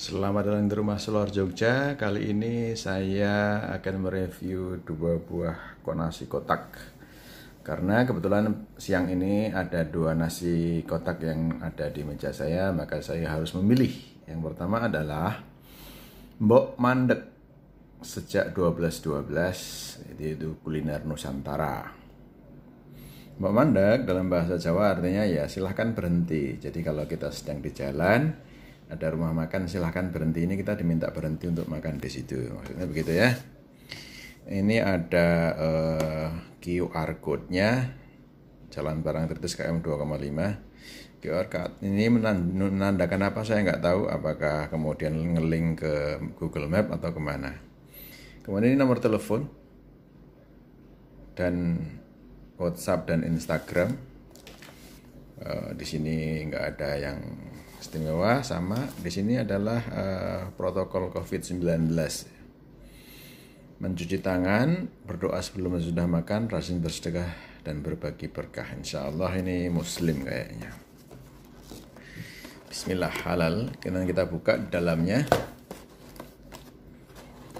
Selamat datang di rumah Selor Jogja. Kali ini saya akan mereview dua buah konasi kotak. Karena kebetulan siang ini ada dua nasi kotak yang ada di meja saya, maka saya harus memilih. Yang pertama adalah Mbok Mandek sejak 1212, itu kuliner Nusantara. Mbok Mandek dalam bahasa Jawa artinya ya silahkan berhenti. Jadi kalau kita sedang di jalan, ada rumah makan silahkan berhenti ini kita diminta berhenti untuk makan di situ maksudnya begitu ya ini ada uh, eh, QR code-nya Jalan Barang Tertulis KM 2,5 QR code ini menandakan apa saya nggak tahu apakah kemudian ngeling ke Google Map atau kemana kemudian ini nomor telepon dan WhatsApp dan Instagram uh, di sini nggak ada yang istimewa sama di sini adalah uh, protokol COVID-19 mencuci tangan berdoa sebelum sudah makan rajin bersedekah dan berbagi berkah insya Allah ini muslim kayaknya Bismillah halal kita kita buka dalamnya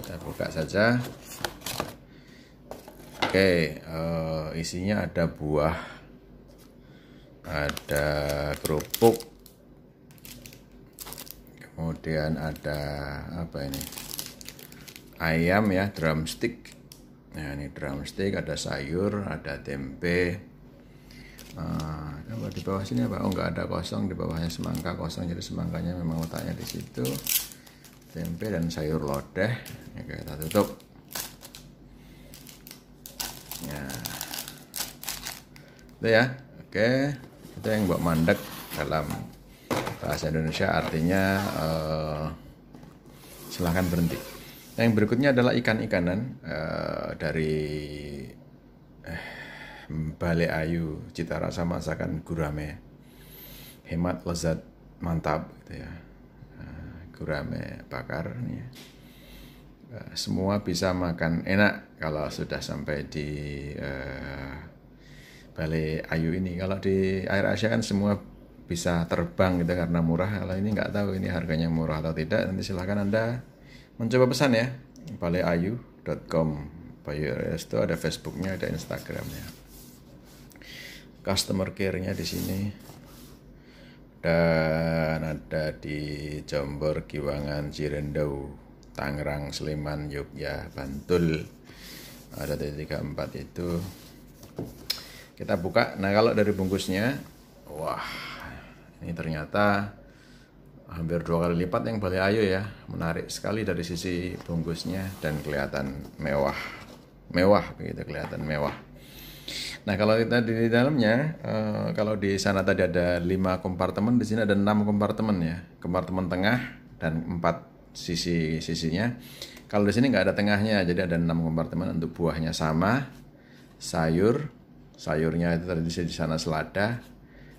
kita buka saja Oke uh, isinya ada buah ada kerupuk kemudian ada apa ini ayam ya drumstick nah ini drumstick ada sayur ada tempe nah, di bawah sini apa oh nggak ada kosong di bawahnya semangka kosong jadi semangkanya memang letaknya di situ tempe dan sayur lodeh ini kita tutup ya itu ya oke kita yang buat mandek dalam bahasa Indonesia artinya uh, silahkan berhenti. yang berikutnya adalah ikan-ikanan uh, dari eh, Balai Ayu cita rasa masakan gurame hemat lezat mantap gitu ya uh, gurame bakar nih ya. Uh, semua bisa makan enak kalau sudah sampai di uh, Balai Ayu ini kalau di air Asia kan semua bisa terbang gitu karena murah kalau ini nggak tahu ini harganya murah atau tidak nanti silahkan anda mencoba pesan ya baleayu.com Bayu itu ada Facebooknya ada Instagramnya customer care-nya di sini dan ada di Jombor, Kiwangan, Cirendau, Tangerang, Sleman, Yogyakarta, Bantul. Ada di 34 itu. Kita buka. Nah, kalau dari bungkusnya, wah, ini ternyata hampir dua kali lipat yang balai ayo ya. Menarik sekali dari sisi bungkusnya dan kelihatan mewah. Mewah begitu kelihatan mewah. Nah, kalau kita di dalamnya eh, kalau di sana tadi ada 5 kompartemen, di sini ada 6 kompartemen ya. Kompartemen tengah dan 4 sisi-sisinya. Kalau di sini nggak ada tengahnya, jadi ada 6 kompartemen untuk buahnya sama, sayur, sayurnya itu tadi di sana selada,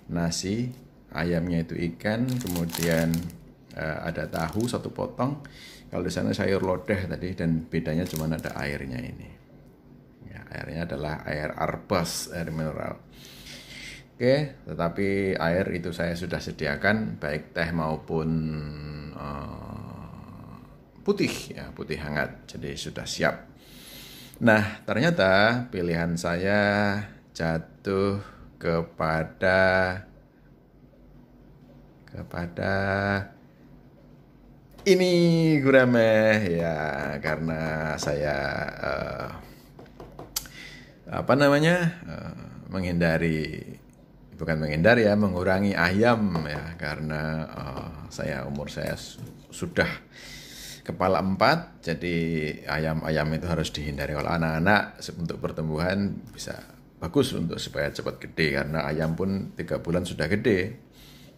nasi, ayamnya itu ikan, kemudian uh, ada tahu satu potong. Kalau di sana sayur lodeh tadi dan bedanya cuma ada airnya ini. Ya, airnya adalah air arbas, air mineral. Oke, tetapi air itu saya sudah sediakan baik teh maupun uh, putih ya, putih hangat. Jadi sudah siap. Nah, ternyata pilihan saya jatuh kepada kepada ini gurame ya karena saya uh, apa namanya uh, menghindari bukan menghindari ya mengurangi ayam ya karena uh, saya umur saya sudah kepala empat jadi ayam-ayam itu harus dihindari kalau anak-anak untuk pertumbuhan bisa bagus untuk supaya cepat gede karena ayam pun tiga bulan sudah gede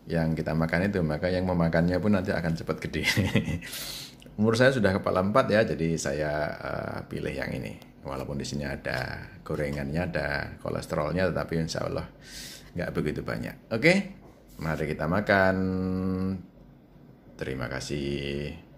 yang kita makan itu maka yang memakannya pun nanti akan cepat gede umur saya sudah kepala empat ya jadi saya uh, pilih yang ini walaupun di sini ada gorengannya ada kolesterolnya tetapi insya Allah nggak begitu banyak oke mari kita makan terima kasih